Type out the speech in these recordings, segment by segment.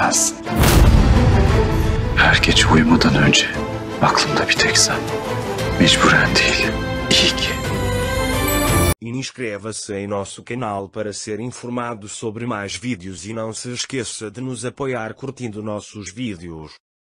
Yaz. Her gece uyumadan önce aklımda bir tek sen. Mecburen değil. İyi ki. Inscreva-se em nosso canal para ser informado sobre mais vídeos e não se esqueça de nos apoiar curtindo nossos vídeos.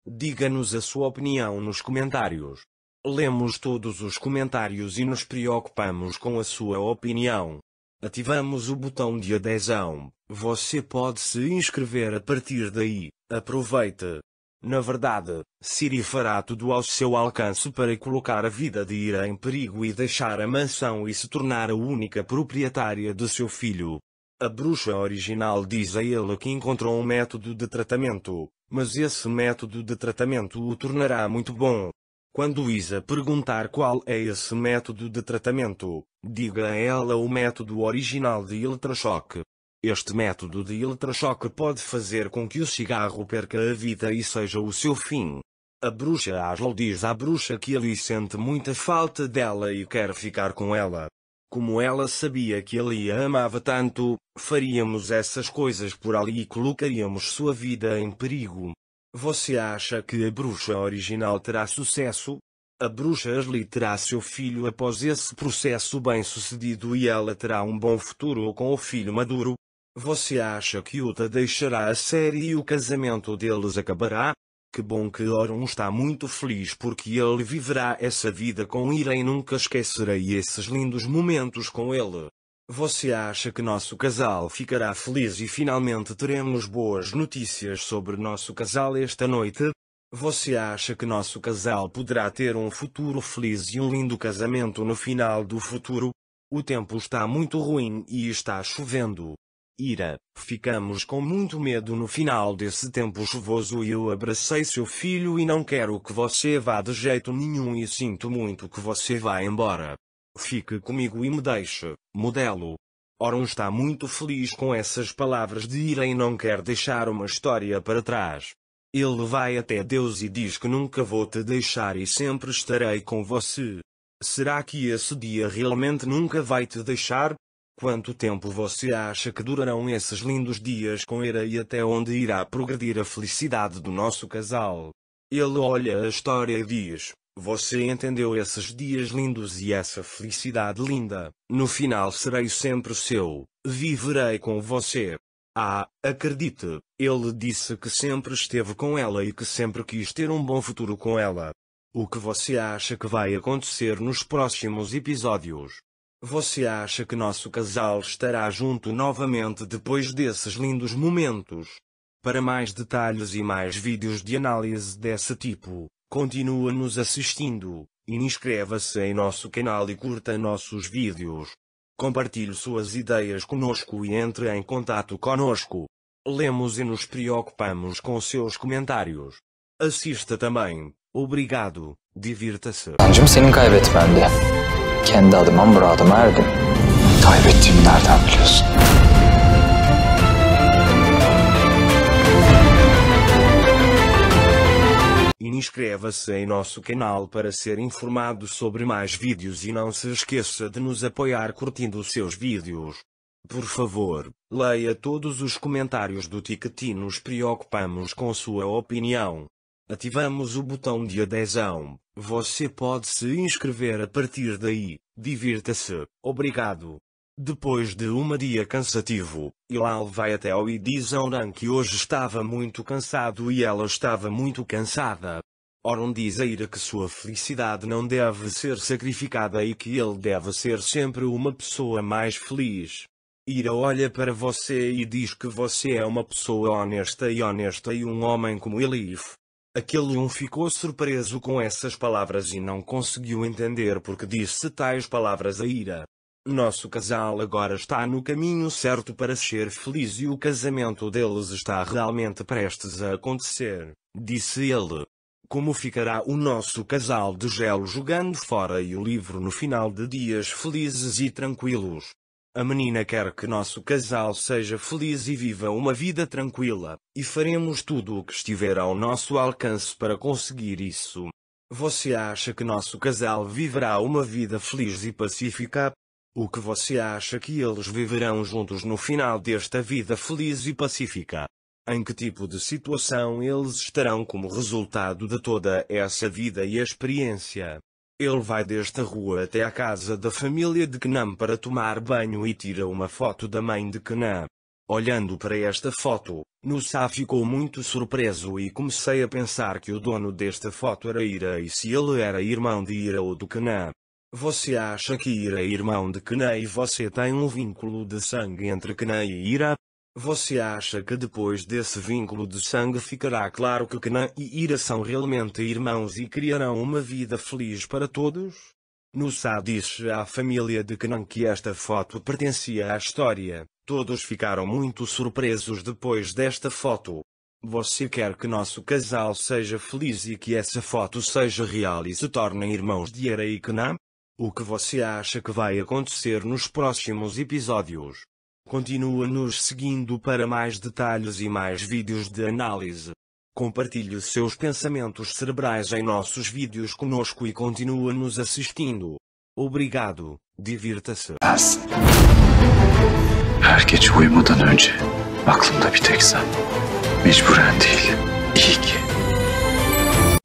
Diga-nos a sua opinião nos comentários. Lemos todos os comentários e nos preocupamos com a sua opinião. Ativamos o botão de adesão. Você pode se inscrever a partir daí. Aproveite. Na verdade, Siri fará tudo ao seu alcance para colocar a vida de Ira em perigo e deixar a mansão e se tornar a única proprietária de seu filho. A bruxa original diz a ele que encontrou um método de tratamento, mas esse método de tratamento o tornará muito bom. Quando Isa perguntar qual é esse método de tratamento, diga a ela o método original de eletrochoque. Este método de eletrochoque pode fazer com que o cigarro perca a vida e seja o seu fim. A bruxa Aslo diz à bruxa que ali sente muita falta dela e quer ficar com ela. Como ela sabia que ali a amava tanto, faríamos essas coisas por ali e colocaríamos sua vida em perigo. Você acha que a bruxa original terá sucesso? A bruxa Ashley terá seu filho após esse processo bem sucedido e ela terá um bom futuro com o filho maduro? Você acha que Uta deixará a série e o casamento deles acabará? Que bom que Oron está muito feliz porque ele viverá essa vida com Irene e nunca esquecerei esses lindos momentos com ele. Você acha que nosso casal ficará feliz e finalmente teremos boas notícias sobre nosso casal esta noite? Você acha que nosso casal poderá ter um futuro feliz e um lindo casamento no final do futuro? O tempo está muito ruim e está chovendo. Ira, ficamos com muito medo no final desse tempo chuvoso e eu abracei seu filho e não quero que você vá de jeito nenhum e sinto muito que você vá embora. Fique comigo e me deixe, modelo. Oron está muito feliz com essas palavras de ira e não quer deixar uma história para trás. Ele vai até Deus e diz que nunca vou te deixar e sempre estarei com você. Será que esse dia realmente nunca vai te deixar? Quanto tempo você acha que durarão esses lindos dias com Era e até onde irá progredir a felicidade do nosso casal? Ele olha a história e diz: você entendeu esses dias lindos e essa felicidade linda. No final serei sempre seu. Viverei com você. Ah, acredite, ele disse que sempre esteve com ela e que sempre quis ter um bom futuro com ela. O que você acha que vai acontecer nos próximos episódios? Você acha que nosso casal estará junto novamente depois desses lindos momentos? Para mais detalhes e mais vídeos de análise desse tipo, Continua nos assistindo, inscreva-se em nosso canal e curta nossos vídeos. Compartilhe suas ideias conosco e entre em contato conosco. Lemos e nos preocupamos com seus comentários. Assista também. Obrigado. Divirta-se. Amcım senin kaybetmendi. Kendi adıma muradıma Kaybettiğimi nereden biliyorsun? Inscreva-se em nosso canal para ser informado sobre mais vídeos e não se esqueça de nos apoiar curtindo os seus vídeos. Por favor, leia todos os comentários do ticket e nos preocupamos com sua opinião. Ativamos o botão de adesão. Você pode se inscrever a partir daí. Divirta-se. Obrigado. Depois de um dia cansativo, Ilal vai até o e diz a Oran que hoje estava muito cansado e ela estava muito cansada. Oran diz a Ira que sua felicidade não deve ser sacrificada e que ele deve ser sempre uma pessoa mais feliz. Ira olha para você e diz que você é uma pessoa honesta e honesta e um homem como Elif. Aquele um ficou surpreso com essas palavras e não conseguiu entender porque disse tais palavras a Ira. Nosso casal agora está no caminho certo para ser feliz e o casamento deles está realmente prestes a acontecer, disse ele. Como ficará o nosso casal de gelo jogando fora e o livro no final de dias felizes e tranquilos? A menina quer que nosso casal seja feliz e viva uma vida tranquila, e faremos tudo o que estiver ao nosso alcance para conseguir isso. Você acha que nosso casal viverá uma vida feliz e pacífica? O que você acha que eles viverão juntos no final desta vida feliz e pacífica? Em que tipo de situação eles estarão como resultado de toda essa vida e experiência? Ele vai desta rua até a casa da família de Kenan para tomar banho e tira uma foto da mãe de Kenan. Olhando para esta foto, Nussá ficou muito surpreso e comecei a pensar que o dono desta foto era Ira e se ele era irmão de Ira ou do Kenan. Você acha que Ira é irmão de Kenai? e você tem um vínculo de sangue entre Kenai e Ira? Você acha que depois desse vínculo de sangue ficará claro que Kena e Ira são realmente irmãos e criarão uma vida feliz para todos? No Sá disse à família de Kenan que esta foto pertencia à história. Todos ficaram muito surpresos depois desta foto. Você quer que nosso casal seja feliz e que essa foto seja real e se tornem irmãos de Ira e Kenan? O que você acha que vai acontecer nos próximos episódios? Continua nos seguindo para mais detalhes e mais vídeos de análise. Compartilhe os seus pensamentos cerebrais em nossos vídeos conosco e continua nos assistindo. Obrigado, divirta-se. Her gece uyumadan önce aklımda bir tek sen. Mecburen değil, iyi ki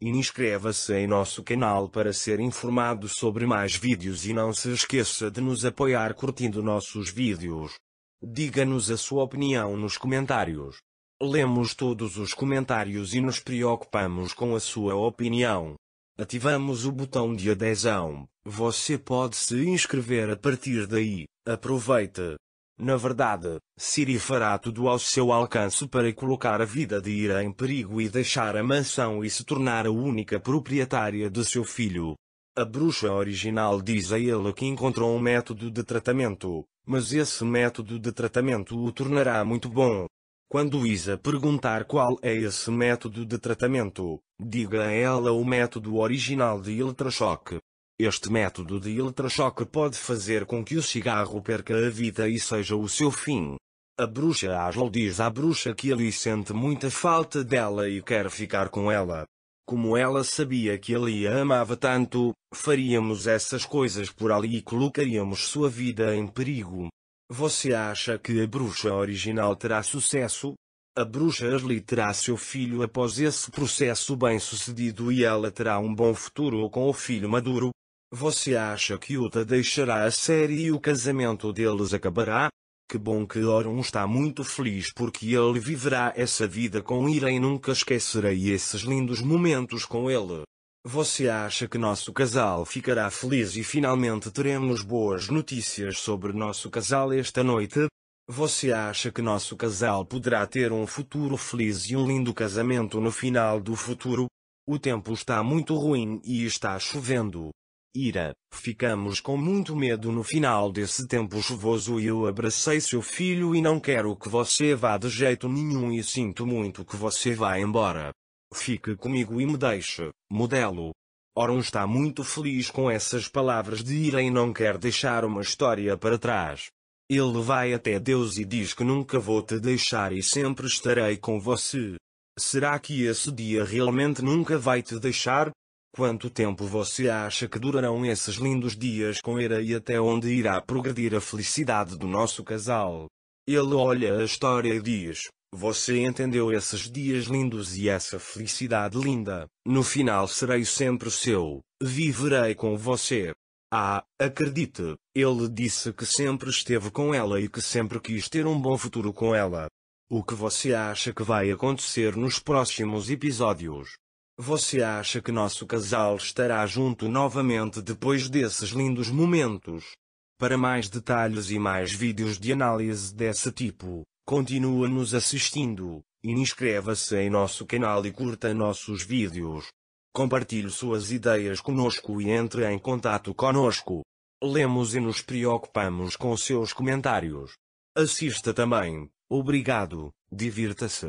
e inscreva-se em nosso canal para ser informado sobre mais vídeos e não se esqueça de nos apoiar curtindo nossos vídeos. Diga-nos a sua opinião nos comentários. Lemos todos os comentários e nos preocupamos com a sua opinião. Ativamos o botão de adesão. Você pode se inscrever a partir daí. Aproveite! Na verdade, Siri fará tudo ao seu alcance para colocar a vida de Ira em perigo e deixar a mansão e se tornar a única proprietária de seu filho. A bruxa original diz a ele que encontrou um método de tratamento, mas esse método de tratamento o tornará muito bom. Quando Isa perguntar qual é esse método de tratamento, diga a ela o método original de eletrochoque, este método de eletrochoque pode fazer com que o cigarro perca a vida e seja o seu fim. A bruxa Aslo diz à bruxa que ali sente muita falta dela e quer ficar com ela. Como ela sabia que ali a amava tanto, faríamos essas coisas por ali e colocaríamos sua vida em perigo. Você acha que a bruxa original terá sucesso? A bruxa Ashley terá seu filho após esse processo bem sucedido e ela terá um bom futuro com o filho maduro, você acha que Uta deixará a série e o casamento deles acabará? Que bom que Orun está muito feliz porque ele viverá essa vida com Ira e nunca esquecerei esses lindos momentos com ele. Você acha que nosso casal ficará feliz e finalmente teremos boas notícias sobre nosso casal esta noite? Você acha que nosso casal poderá ter um futuro feliz e um lindo casamento no final do futuro? O tempo está muito ruim e está chovendo ira. Ficamos com muito medo no final desse tempo chuvoso e eu abracei seu filho e não quero que você vá de jeito nenhum e sinto muito que você vá embora. Fique comigo e me deixe, modelo. Oron está muito feliz com essas palavras de ira e não quer deixar uma história para trás. Ele vai até Deus e diz que nunca vou te deixar e sempre estarei com você. Será que esse dia realmente nunca vai te deixar? Quanto tempo você acha que durarão esses lindos dias com Era e até onde irá progredir a felicidade do nosso casal? Ele olha a história e diz: Você entendeu esses dias lindos e essa felicidade linda. No final serei sempre seu, viverei com você. Ah, acredite, ele disse que sempre esteve com ela e que sempre quis ter um bom futuro com ela. O que você acha que vai acontecer nos próximos episódios? Você acha que nosso casal estará junto novamente depois desses lindos momentos? Para mais detalhes e mais vídeos de análise desse tipo, continua nos assistindo, e inscreva-se em nosso canal e curta nossos vídeos. Compartilhe suas ideias conosco e entre em contato conosco. Lemos e nos preocupamos com seus comentários. Assista também. Obrigado. Divirta-se.